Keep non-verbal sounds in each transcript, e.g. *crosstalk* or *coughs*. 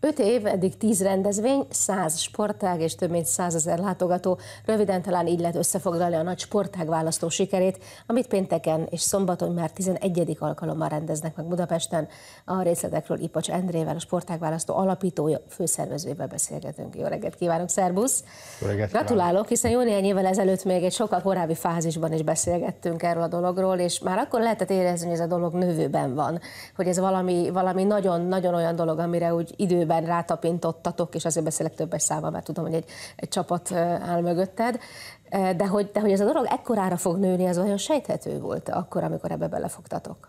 Öt év, eddig tíz rendezvény, száz sportág és több mint százezer látogató. Röviden talán így lehet összefoglalni a nagy sportág választó sikerét, amit pénteken és szombaton már 11. alkalommal rendeznek meg Budapesten. A részletekről Ipacs Endrével, a sportág választó alapítója, főszervezővel beszélgetünk. Jó reggelt kívánok, szervusz! Jó reggelt Gratulálok, hiszen jó néhány évvel ezelőtt még egy sokkal korábbi fázisban is beszélgettünk erről a dologról, és már akkor lehetett érezni, hogy ez a dolog növőben van, hogy ez valami, valami nagyon, nagyon olyan dolog, amire úgy idő időben rátapintottatok, és azért beszélek többes számban, mert tudom, hogy egy, egy csapat áll mögötted, de hogy, de hogy ez a dolog ekkorára fog nőni, ez olyan sejthető volt akkor, amikor ebbe belefogtatok?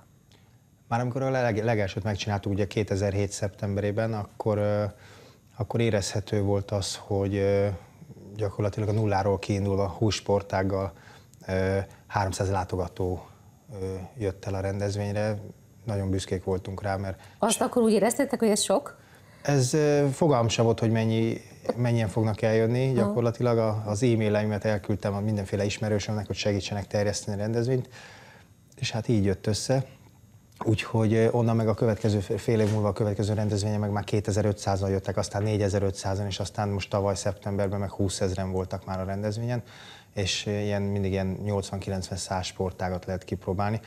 Már amikor a leg, legelsőt megcsináltuk, ugye 2007. szeptemberében, akkor, akkor érezhető volt az, hogy gyakorlatilag a nulláról kiindulva húsportággal 300 látogató jött el a rendezvényre, nagyon büszkék voltunk rá, mert... Azt akkor úgy éreztétek, hogy ez sok? Ez fogalm sem volt, hogy mennyi, mennyien fognak eljönni. Gyakorlatilag az e maileimet elküldtem a mindenféle ismerősömnek, hogy segítsenek terjeszteni a rendezvényt, és hát így jött össze. Úgyhogy onnan meg a következő fél év múlva a következő rendezvénye meg már 2500-an jöttek, aztán 4500-an, és aztán most tavaly szeptemberben meg 20 ezeren voltak már a rendezvényen, és ilyen, mindig ilyen 80-90 száz sportágat lehet kipróbálni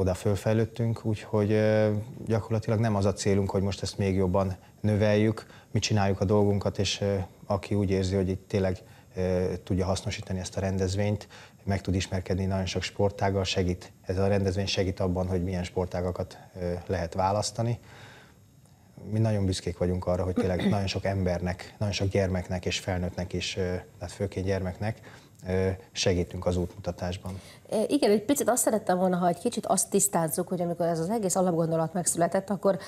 oda fölfejlődtünk, úgyhogy gyakorlatilag nem az a célunk, hogy most ezt még jobban növeljük, mi csináljuk a dolgunkat, és aki úgy érzi, hogy itt tényleg tudja hasznosítani ezt a rendezvényt, meg tud ismerkedni nagyon sok sportággal, segít. Ez a rendezvény segít abban, hogy milyen sportágakat lehet választani. Mi nagyon büszkék vagyunk arra, hogy tényleg nagyon sok embernek, nagyon sok gyermeknek és felnőttnek is, tehát főként gyermeknek segítünk az útmutatásban. Igen, egy picit azt szerettem volna, ha egy kicsit azt tisztázzuk, hogy amikor ez az egész alapgondolat megszületett, akkor,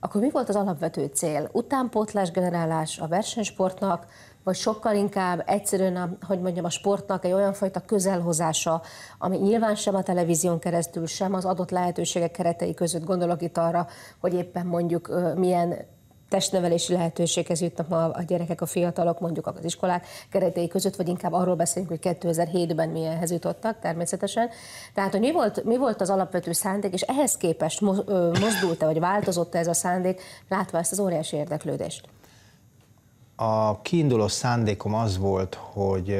akkor mi volt az alapvető cél? Utánpótlás generálás a versenysportnak, vagy sokkal inkább egyszerűen, a, hogy mondjam, a sportnak egy olyan fajta közelhozása, ami nyilván sem a televízión keresztül, sem az adott lehetőségek keretei között gondolok itt arra, hogy éppen mondjuk milyen testnevelési lehetőséghez jutnak ma a gyerekek, a fiatalok, mondjuk az iskolák keretei között, vagy inkább arról beszélünk, hogy 2007-ben milyenhez jutottak természetesen. Tehát, hogy mi volt, mi volt az alapvető szándék, és ehhez képest mozdult-e, vagy változott-e ez a szándék, látva ezt az óriási érdeklődést? A kiinduló szándékom az volt, hogy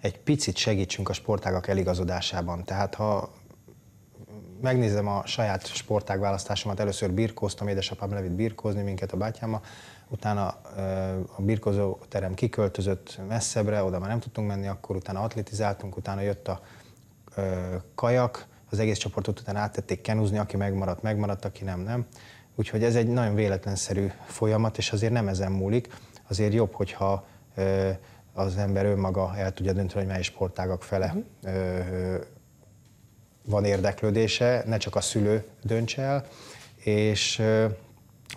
egy picit segítsünk a sportágak eligazodásában. Tehát ha megnézem a saját sportág választásomat, először birkóztam, édesapám levitt birkózni minket a bátyámmal, utána a birkózó terem kiköltözött messzebbre, oda már nem tudtunk menni, akkor utána atletizáltunk, utána jött a kajak, az egész csoportot utána áttették kenúzni, aki megmaradt, megmaradt, aki nem, nem. Úgyhogy ez egy nagyon véletlenszerű folyamat, és azért nem ezen múlik. Azért jobb, hogyha az ember önmaga el tudja dönteni, hogy mely sportágak fele uh-huh van érdeklődése, ne csak a szülő dönts el, és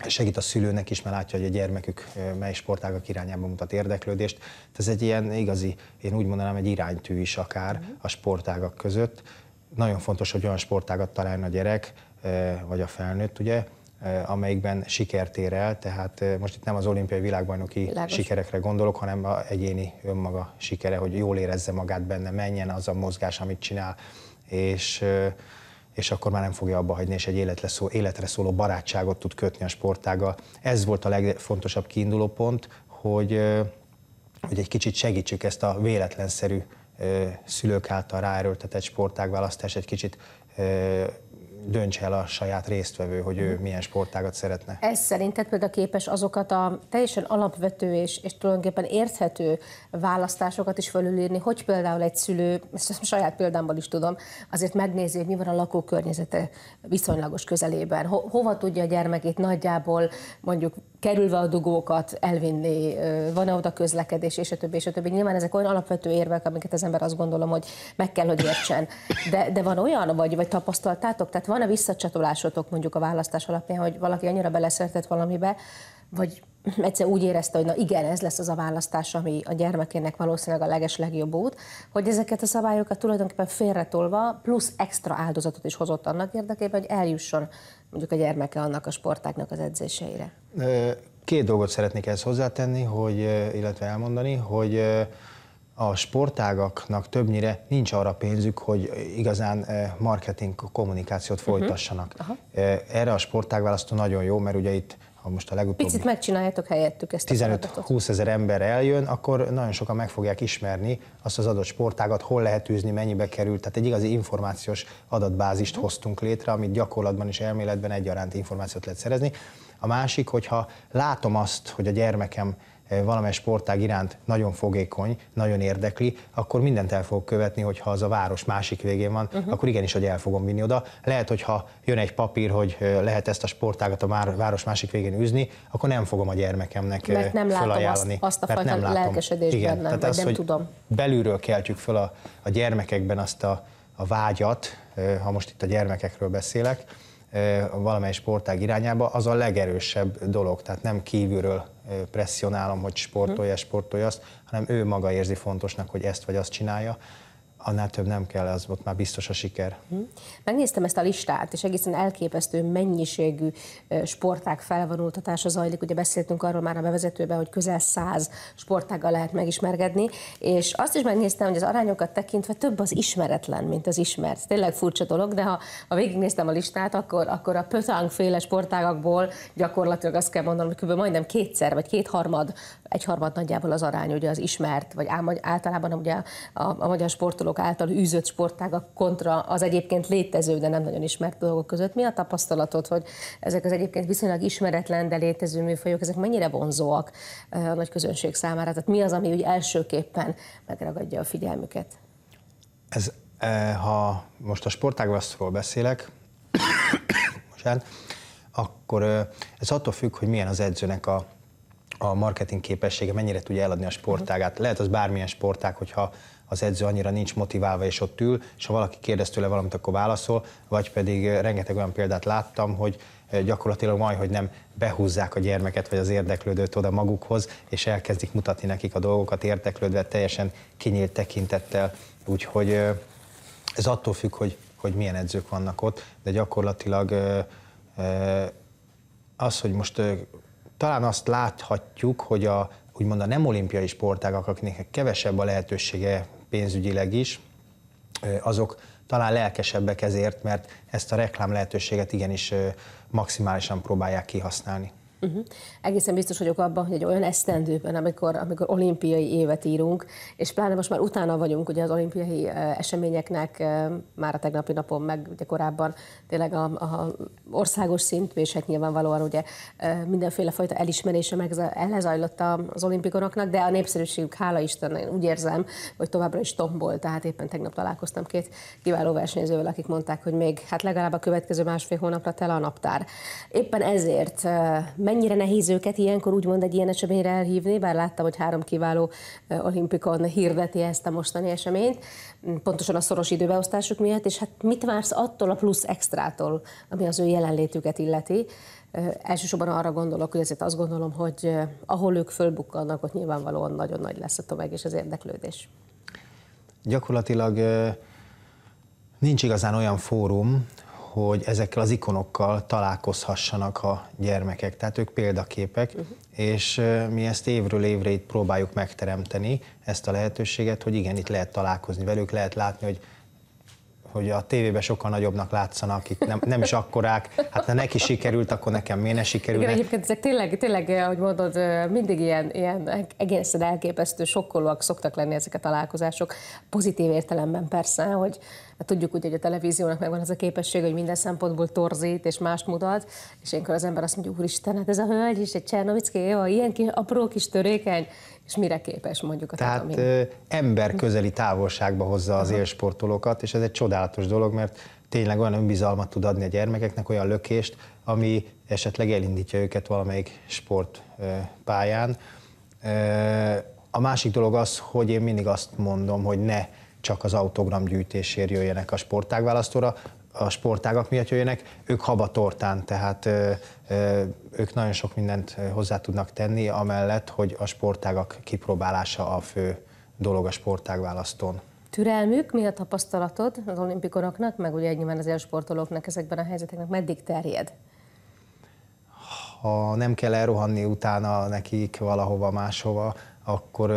segít a szülőnek is, mert látja, hogy a gyermekük mely sportágak irányába mutat érdeklődést. Ez egy ilyen igazi, én úgy mondanám, egy iránytű is akár mhm. a sportágak között. Nagyon fontos, hogy olyan sportágat találjon a gyerek, vagy a felnőtt, ugye, amelyikben sikert ér el, tehát most itt nem az olimpiai világbajnoki Világos. sikerekre gondolok, hanem a egyéni önmaga sikere, hogy jól érezze magát benne, menjen az a mozgás, amit csinál, és, és akkor már nem fogja abba hagyni, és egy életre, szó, életre szóló barátságot tud kötni a sportággal. Ez volt a legfontosabb kiinduló pont, hogy, hogy egy kicsit segítsük ezt a véletlenszerű szülők által ráerőltetett sportágválasztást egy kicsit dönts el a saját résztvevő, hogy ő mhm. milyen sportágat szeretne. Ez szerinted például képes azokat a teljesen alapvető és, és tulajdonképpen érthető választásokat is fölülírni, hogy például egy szülő, ezt a saját példámból is tudom, azért megnézi, hogy mi van a lakókörnyezete viszonylagos közelében, Ho, hova tudja a gyermekét nagyjából mondjuk kerülve a dugókat elvinni, van-e oda közlekedés, és a többi, és a többi. Nyilván ezek olyan alapvető érvek, amiket az ember azt gondolom, hogy meg kell, hogy értsen. De, de van olyan, vagy, vagy tapasztaltátok? Tehát van-e visszacsatolásotok mondjuk a választás alapján, hogy valaki annyira beleszeretett valamibe, vagy egyszer úgy érezte, hogy na igen, ez lesz az a választás, ami a gyermekének valószínűleg a leges legjobb út, hogy ezeket a szabályokat tulajdonképpen félretolva plusz extra áldozatot is hozott annak érdekében, hogy eljusson mondjuk a gyermeke annak a sportáknak az edzéseire. Két dolgot szeretnék ezt hozzátenni, hogy, illetve elmondani, hogy a sportágaknak többnyire nincs arra pénzük, hogy igazán marketing kommunikációt mhm. folytassanak. Uh-huh. Erre a sportágválasztó nagyon jó, mert ugye itt ha most a legutóbbi... Picit megcsináljátok helyettük ezt 15-20 ezer ember eljön, akkor nagyon sokan meg fogják ismerni azt az adott sportágat, hol lehet űzni, mennyibe kerül. Tehát egy igazi információs adatbázist hoztunk létre, amit gyakorlatban és elméletben egyaránt információt lehet szerezni. A másik, hogyha látom azt, hogy a gyermekem Eh, valamely sportág iránt nagyon fogékony, nagyon érdekli, akkor mindent el fog követni, hogyha az a város másik végén van, uh-huh. akkor igenis, hogy el fogom vinni oda. Lehet, hogyha jön egy papír, hogy eh, lehet ezt a sportágat a város másik végén üzni, akkor nem fogom a gyermekemnek mert eh, nem látom azt, azt a mert fajta nem látom. lelkesedést Igen, bennem, tehát az, nem hogy tudom. Belülről keltjük fel a, a gyermekekben azt a, a vágyat, ha most itt a gyermekekről beszélek, valamely sportág irányába, az a legerősebb dolog. Tehát nem kívülről presszionálom, hogy sportolja, sportolja azt, hanem ő maga érzi fontosnak, hogy ezt vagy azt csinálja annál több nem kell, az ott már biztos a siker. Mhm. Megnéztem ezt a listát, és egészen elképesztő mennyiségű sportág felvonultatása zajlik. Ugye beszéltünk arról már a bevezetőben, hogy közel száz sportággal lehet megismergedni, és azt is megnéztem, hogy az arányokat tekintve több az ismeretlen, mint az ismert. Tényleg furcsa dolog, de ha, ha végignéztem a listát, akkor, akkor a féle sportágakból gyakorlatilag azt kell mondanom, hogy kb. majdnem kétszer vagy kétharmad, egyharmad nagyjából az arány, ugye az ismert, vagy általában ugye a, a, a magyar sportoló fiatalok által űzött sportágak kontra az egyébként létező, de nem nagyon ismert dolgok között. Mi a tapasztalatod, hogy ezek az egyébként viszonylag ismeretlen, de létező műfajok, ezek mennyire vonzóak a nagy közönség számára? Tehát mi az, ami úgy elsőképpen megragadja a figyelmüket? Ez, e, ha most a sportágvasztról beszélek, most *coughs* akkor ez attól függ, hogy milyen az edzőnek a, a marketing képessége, mennyire tudja eladni a sportágát. Lehet az bármilyen sportág, hogyha az edző annyira nincs motiválva, és ott ül, és ha valaki kérdez tőle valamit, akkor válaszol, vagy pedig rengeteg olyan példát láttam, hogy gyakorlatilag majd, hogy nem behúzzák a gyermeket vagy az érdeklődőt oda magukhoz, és elkezdik mutatni nekik a dolgokat érdeklődve, teljesen kinyílt tekintettel. Úgyhogy ez attól függ, hogy, hogy milyen edzők vannak ott, de gyakorlatilag az, hogy most talán azt láthatjuk, hogy a úgymond a nem olimpiai sportágak, akiknek kevesebb a lehetősége pénzügyileg is, azok talán lelkesebbek ezért, mert ezt a reklám lehetőséget igenis maximálisan próbálják kihasználni. Uh-huh. Egészen biztos vagyok abban, hogy egy olyan esztendőben, amikor, amikor olimpiai évet írunk, és pláne most már utána vagyunk ugye az olimpiai eseményeknek, már a tegnapi napon, meg ugye korábban tényleg a, a országos szintű, és hát nyilvánvalóan ugye mindenféle fajta elismerése meg elhezajlott az olimpikonoknak, de a népszerűségük, hála Isten, én úgy érzem, hogy továbbra is tombol, tehát éppen tegnap találkoztam két kiváló versenyzővel, akik mondták, hogy még hát legalább a következő másfél hónapra tele a naptár. Éppen ezért mennyire nehéz őket ilyenkor úgymond egy ilyen eseményre elhívni, bár láttam, hogy három kiváló olimpikon hirdeti ezt a mostani eseményt, pontosan a szoros időbeosztásuk miatt, és hát mit vársz attól a plusz extrától, ami az ő jelenlétüket illeti? Elsősorban arra gondolok, hogy azért azt gondolom, hogy ahol ők fölbukkannak, ott nyilvánvalóan nagyon nagy lesz a tömeg és az érdeklődés. Gyakorlatilag nincs igazán olyan fórum, hogy ezekkel az ikonokkal találkozhassanak a gyermekek. Tehát ők példaképek, uh-huh. és mi ezt évről évre itt próbáljuk megteremteni, ezt a lehetőséget, hogy igen, itt lehet találkozni velük, lehet látni, hogy hogy a tévében sokkal nagyobbnak látszanak, itt nem, nem is akkorák, hát ha neki sikerült, akkor nekem miért ne sikerül. Igen, egyébként ezek tényleg, tényleg, ahogy mondod, mindig ilyen, ilyen egészen elképesztő, sokkolóak szoktak lenni ezek a találkozások, pozitív értelemben persze, hogy Hát tudjuk úgy, hogy a televíziónak megvan az a képesség, hogy minden szempontból torzít és mást mutat, és énkor az ember azt mondja, úristen, hát ez a hölgy is egy Csernovicki jó, ilyen kis, apró kis törékeny, és mire képes mondjuk a Tehát tatamin. ember közeli távolságba hozza az uh-huh. élsportolókat, és ez egy csodálatos dolog, mert tényleg olyan önbizalmat tud adni a gyermekeknek, olyan lökést, ami esetleg elindítja őket valamelyik sportpályán. A másik dolog az, hogy én mindig azt mondom, hogy ne csak az autogram gyűjtésért jöjjenek a sportágválasztóra, a sportágak miatt jöjjenek, ők haba tortán, tehát ö, ö, ők nagyon sok mindent hozzá tudnak tenni, amellett, hogy a sportágak kipróbálása a fő dolog a sportágválasztón. Türelmük, mi a tapasztalatod az olimpikonoknak, meg ugye nyilván az élsportolóknak ezekben a helyzeteknek meddig terjed? Ha nem kell elrohanni utána nekik valahova máshova, akkor,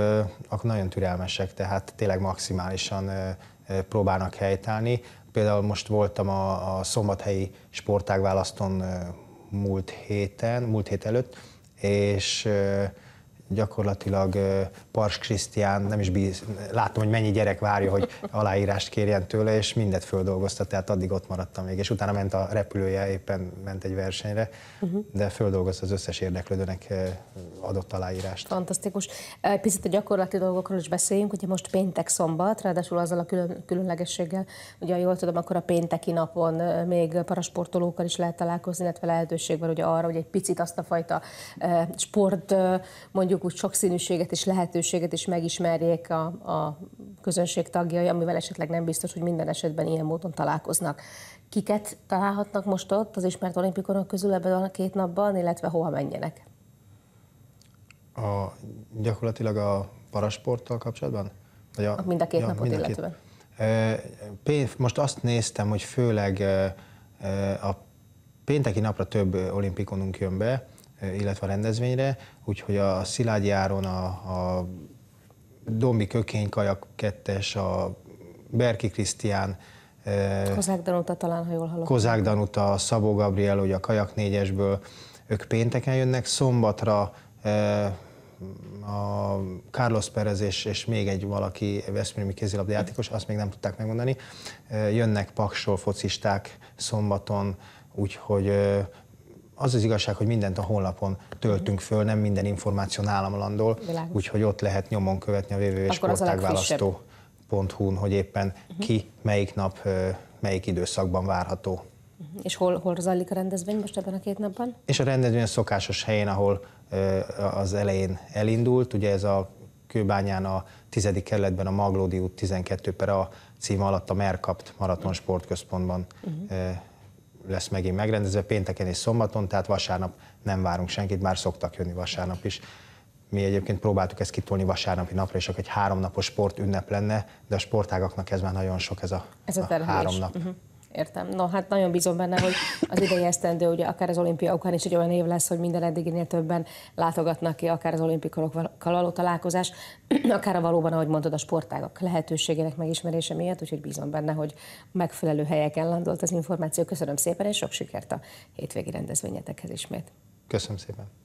akkor nagyon türelmesek, tehát tényleg maximálisan próbálnak helytállni. Például most voltam a, a szombathelyi sportágválaszton múlt héten, múlt hét előtt, és gyakorlatilag Pars Krisztián, nem is bíz, látom, hogy mennyi gyerek várja, hogy aláírást kérjen tőle, és mindet földolgozta, tehát addig ott maradtam még, és utána ment a repülője, éppen ment egy versenyre, uh-huh. de földolgozta az összes érdeklődőnek eh, adott aláírást. Fantasztikus. Eh, picit a gyakorlati dolgokról is beszéljünk, hogyha most péntek szombat, ráadásul azzal a külön, különlegességgel, ugye jól tudom, akkor a pénteki napon eh, még parasportolókkal is lehet találkozni, illetve lehetőség van ugye arra, hogy egy picit azt a fajta sport, mondjuk úgy sokszínűséget is lehet lehetőséget, és megismerjék a, a közönség tagjai, amivel esetleg nem biztos, hogy minden esetben ilyen módon találkoznak. Kiket találhatnak most ott az ismert olimpikonok közül ebben a két napban, illetve hova menjenek? A, gyakorlatilag a parasporttal kapcsolatban? Vagy a, mind a két ja, napot mind a két. illetően. most azt néztem, hogy főleg a pénteki napra több olimpikonunk jön be, illetve a rendezvényre, úgyhogy a Szilágyi Áron, a, a Dombi Kökény Kajak 2-es, a Berki Krisztián, Kozák Danuta talán, ha jól hallom. Kozák Danuta, Szabó Gabriel, ugye a Kajak 4-esből, ők pénteken jönnek, szombatra a Carlos Perez és, és még egy valaki Veszprémi játékos, azt még nem tudták megmondani. Jönnek paksol focisták szombaton, úgyhogy az az igazság, hogy mindent a honlapon töltünk föl, nem minden információ nálam landol, úgyhogy ott lehet nyomon követni a www.sportágválasztó.hu-n, hogy éppen mhm. ki melyik nap, melyik időszakban várható. Mhm. És hol, hol zajlik a rendezvény most ebben a két napban? És a rendezvény a szokásos helyén, ahol az elején elindult, ugye ez a Kőbányán a 10. kerületben a Maglódi út 12 per a cím alatt a Merkapt Maraton mhm. Sportközpontban uh-huh lesz megint megrendezve pénteken és szombaton, tehát vasárnap nem várunk senkit, már szoktak jönni vasárnap is. Mi egyébként próbáltuk ezt kitolni vasárnapi napra, és akkor egy háromnapos sport ünnep lenne, de a sportágaknak ez már nagyon sok ez a, ez a, a három nap. Uh-huh. Értem. No, hát nagyon bízom benne, hogy az idei esztendő, ugye akár az olimpia okán is egy olyan év lesz, hogy minden eddiginél többen látogatnak ki, akár az Olimpikorokkal való találkozás, *clears throat* akár a valóban, ahogy mondod, a sportágak lehetőségének megismerése miatt, úgyhogy bízom benne, hogy megfelelő helyeken landolt az információ. Köszönöm szépen, és sok sikert a hétvégi rendezvényetekhez ismét. Köszönöm szépen.